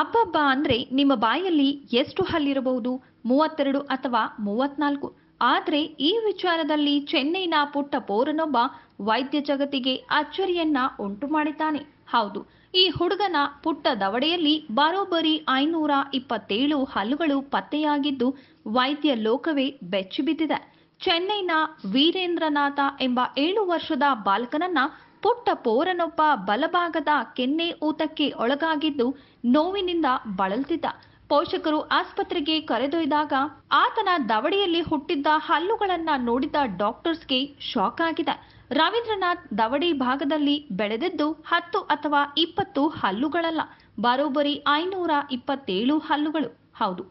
ಅಬ್ಬಬ್ಬ ಅಂದ್ರೆ ನಿಮ್ಮ ಬಾಯಲ್ಲಿ ಎಷ್ಟು ಹಲ್ಲಿರಬಹುದು ಮೂವತ್ತೆರಡು ಅಥವಾ ಮೂವತ್ನಾಲ್ಕು ಆದರೆ ಈ ವಿಚಾರದಲ್ಲಿ ಚೆನ್ನೈನ ಪುಟ್ಟ ಪೌರನೊಬ್ಬ ವೈದ್ಯ ಜಗತ್ತಿಗೆ ಅಚ್ಚರಿಯನ್ನ ಉಂಟು ಮಾಡಿದ್ದಾನೆ ಹೌದು ಈ ಹುಡುಗನ ಪುಟ್ಟ ದವಡೆಯಲ್ಲಿ ಬರೋಬ್ಬರಿ ಐನೂರ ಇಪ್ಪತ್ತೇಳು ಹಲ್ಲುಗಳು ಪತ್ತೆಯಾಗಿದ್ದು ವೈದ್ಯ ಲೋಕವೇ ಬೆಚ್ಚಿಬಿದ್ದಿದೆ ಚೆನ್ನೈನ ವೀರೇಂದ್ರನಾಥ ಎಂಬ ಏಳು ವರ್ಷದ ಬಾಲಕನನ್ನ ಪುಟ್ಟ ಪೋರನೊಬ್ಬ ಬಲಭಾಗದ ಕೆನ್ನೆ ಊತಕ್ಕೆ ಒಳಗಾಗಿದ್ದು ನೋವಿನಿಂದ ಬಳಲ್ತಿದ್ದ ಪೋಷಕರು ಆಸ್ಪತ್ರೆಗೆ ಕರೆದೊಯ್ದಾಗ ಆತನ ದವಡೆಯಲ್ಲಿ ಹುಟ್ಟಿದ್ದ ಹಲ್ಲುಗಳನ್ನ ನೋಡಿದ ಡಾಕ್ಟರ್ಸ್ಗೆ ಶಾಕ್ ಆಗಿದೆ ರವೀಂದ್ರನಾಥ್ ದವಡಿ ಭಾಗದಲ್ಲಿ ಬೆಳೆದಿದ್ದು ಹತ್ತು ಅಥವಾ ಇಪ್ಪತ್ತು ಹಲ್ಲುಗಳಲ್ಲ ಬರೋಬ್ಬರಿ ಐನೂರ ಇಪ್ಪತ್ತೇಳು ಹಲ್ಲುಗಳು ಹೌದು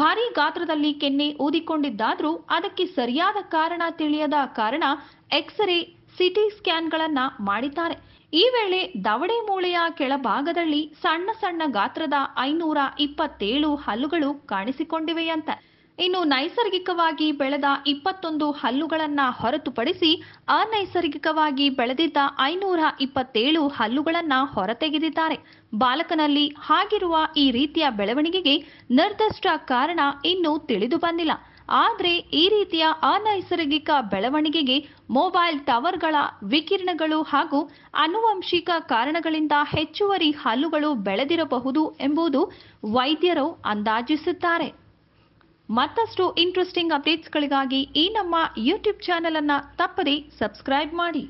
ಭಾರಿ ಗಾತ್ರದಲ್ಲಿ ಕೆನ್ನೆ ಊದಿಕೊಂಡಿದ್ದಾದರೂ ಅದಕ್ಕೆ ಸರಿಯಾದ ಕಾರಣ ತಿಳಿಯದ ಕಾರಣ ಎಕ್ಸ್ರೇ ಸಿಟಿ ಸ್ಕ್ಯಾನ್ಗಳನ್ನ ಮಾಡಿದ್ದಾರೆ ಈ ವೇಳೆ ದವಡೆ ಮೂಳೆಯ ಕೆಳಭಾಗದಲ್ಲಿ ಸಣ್ಣ ಸಣ್ಣ ಗಾತ್ರದ ಐನೂರ ಇಪ್ಪತ್ತೇಳು ಹಲ್ಲುಗಳು ಕಾಣಿಸಿಕೊಂಡಿವೆಯಂತೆ ಇನ್ನು ನೈಸರ್ಗಿಕವಾಗಿ ಬೆಳೆದ ಇಪ್ಪತ್ತೊಂದು ಹಲ್ಲುಗಳನ್ನು ಹೊರತುಪಡಿಸಿ ಅನೈಸರ್ಗಿಕವಾಗಿ ಬೆಳೆದಿದ್ದ ಐನೂರ ಇಪ್ಪತ್ತೇಳು ಹಲ್ಲುಗಳನ್ನು ಹೊರತೆಗೆದಿದ್ದಾರೆ ಬಾಲಕನಲ್ಲಿ ಹಾಗಿರುವ ಈ ರೀತಿಯ ಬೆಳವಣಿಗೆಗೆ ನಿರ್ದಿಷ್ಟ ಕಾರಣ ಇನ್ನೂ ತಿಳಿದು ಬಂದಿಲ್ಲ ಆದರೆ ಈ ರೀತಿಯ ಅನೈಸರ್ಗಿಕ ಬೆಳವಣಿಗೆಗೆ ಮೊಬೈಲ್ ಟವರ್ಗಳ ವಿಕಿರಣಗಳು ಹಾಗೂ ಆನುವಂಶಿಕ ಕಾರಣಗಳಿಂದ ಹೆಚ್ಚುವರಿ ಹಲ್ಲುಗಳು ಬೆಳೆದಿರಬಹುದು ಎಂಬುದು ವೈದ್ಯರು ಅಂದಾಜಿಸುತ್ತಾರೆ ಮತ್ತಷ್ಟು ಇಂಟ್ರೆಸ್ಟಿಂಗ್ ಅಪ್ಡೇಟ್ಸ್ಗಳಿಗಾಗಿ ಈ ನಮ್ಮ ಯೂಟ್ಯೂಬ್ ಚಾನಲನ್ನು ತಪ್ಪದೇ ಸಬ್ಸ್ಕ್ರೈಬ್ ಮಾಡಿ